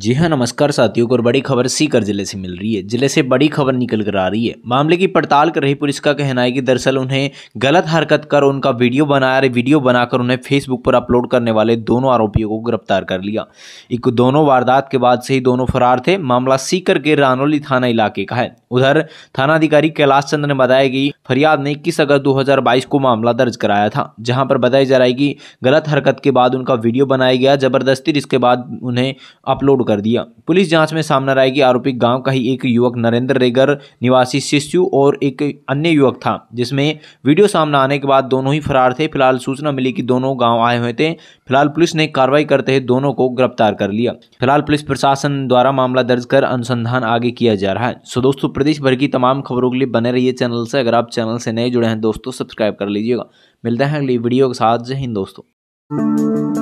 जी हाँ नमस्कार साथियों को और बड़ी खबर सीकर जिले से मिल रही है जिले से बड़ी खबर निकल कर आ रही है मामले की पड़ताल कर रही पुलिस का कहना है कि दरअसल उन्हें गलत हरकत कर उनका वीडियो बनाया वीडियो बनाकर उन्हें फेसबुक पर अपलोड करने वाले दोनों आरोपियों को गिरफ्तार कर लिया एक दोनों वारदात के बाद से ही दोनों फरार थे मामला सीकर के रानौली थाना इलाके का है उधर थानाधिकारी कैलाश चंद्र ने बताया कि फरियाद ने इक्कीस अगस्त 2022 को मामला दर्ज कराया था जहां पर बताई जा रहा है कि गलत हरकत के बाद उनका वीडियो बनाया गया जबरदस्ती इसके बाद उन्हें अपलोड कर दिया पुलिस जांच में सामने आया कि आरोपी गांव का ही एक युवक नरेंद्र रेगर निवासी शिष्यु और एक अन्य युवक था जिसमें वीडियो सामने आने के बाद दोनों ही फरार थे फिलहाल सूचना मिली कि दोनों गाँव आए हुए थे फिलहाल पुलिस ने कार्रवाई करते हुए दोनों को गिरफ्तार कर लिया फिलहाल पुलिस प्रशासन द्वारा मामला दर्ज कर अनुसंधान आगे किया जा रहा है सो दोस्तों प्रदेश भर की तमाम खबरों के लिए बने रहिए चैनल से अगर आप चैनल से नए जुड़े हैं दोस्तों सब्सक्राइब कर लीजिएगा मिलते हैं अगली वीडियो के साथ जय हिंद दोस्तों